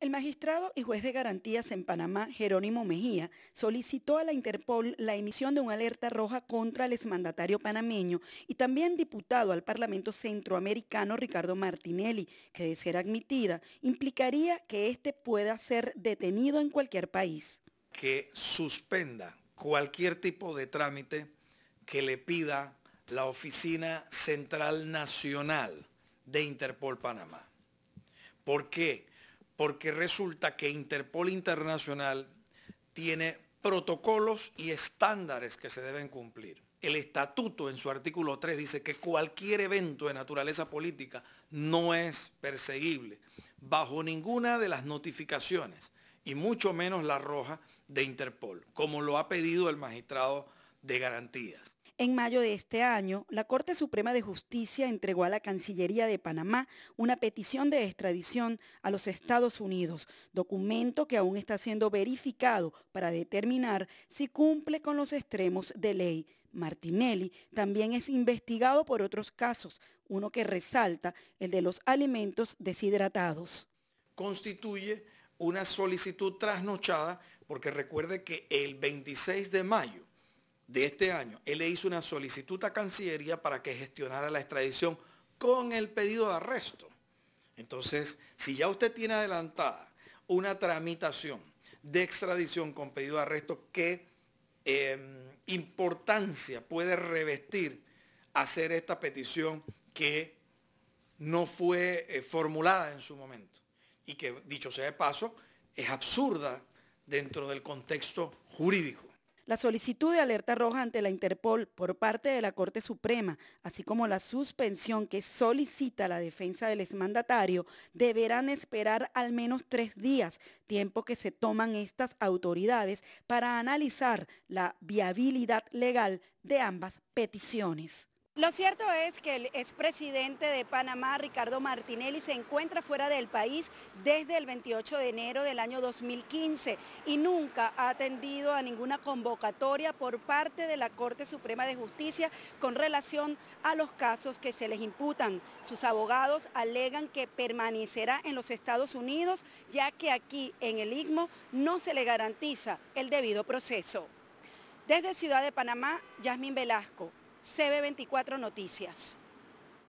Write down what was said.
El magistrado y juez de garantías en Panamá, Jerónimo Mejía, solicitó a la Interpol la emisión de una alerta roja contra el exmandatario panameño y también diputado al Parlamento Centroamericano Ricardo Martinelli, que de ser admitida implicaría que éste pueda ser detenido en cualquier país. Que suspenda cualquier tipo de trámite que le pida la Oficina Central Nacional de Interpol Panamá. ¿Por qué? porque resulta que Interpol Internacional tiene protocolos y estándares que se deben cumplir. El estatuto en su artículo 3 dice que cualquier evento de naturaleza política no es perseguible bajo ninguna de las notificaciones y mucho menos la roja de Interpol, como lo ha pedido el magistrado de garantías. En mayo de este año, la Corte Suprema de Justicia entregó a la Cancillería de Panamá una petición de extradición a los Estados Unidos, documento que aún está siendo verificado para determinar si cumple con los extremos de ley. Martinelli también es investigado por otros casos, uno que resalta el de los alimentos deshidratados. Constituye una solicitud trasnochada porque recuerde que el 26 de mayo de este año, él le hizo una solicitud a Cancillería para que gestionara la extradición con el pedido de arresto. Entonces, si ya usted tiene adelantada una tramitación de extradición con pedido de arresto, ¿qué em, importancia puede revestir hacer esta petición que no fue eh, formulada en su momento? Y que, dicho sea de paso, es absurda dentro del contexto jurídico. La solicitud de alerta roja ante la Interpol por parte de la Corte Suprema, así como la suspensión que solicita la defensa del exmandatario, deberán esperar al menos tres días, tiempo que se toman estas autoridades para analizar la viabilidad legal de ambas peticiones. Lo cierto es que el expresidente de Panamá, Ricardo Martinelli, se encuentra fuera del país desde el 28 de enero del año 2015 y nunca ha atendido a ninguna convocatoria por parte de la Corte Suprema de Justicia con relación a los casos que se les imputan. Sus abogados alegan que permanecerá en los Estados Unidos, ya que aquí en el Istmo no se le garantiza el debido proceso. Desde Ciudad de Panamá, Yasmín Velasco, CB24 Noticias.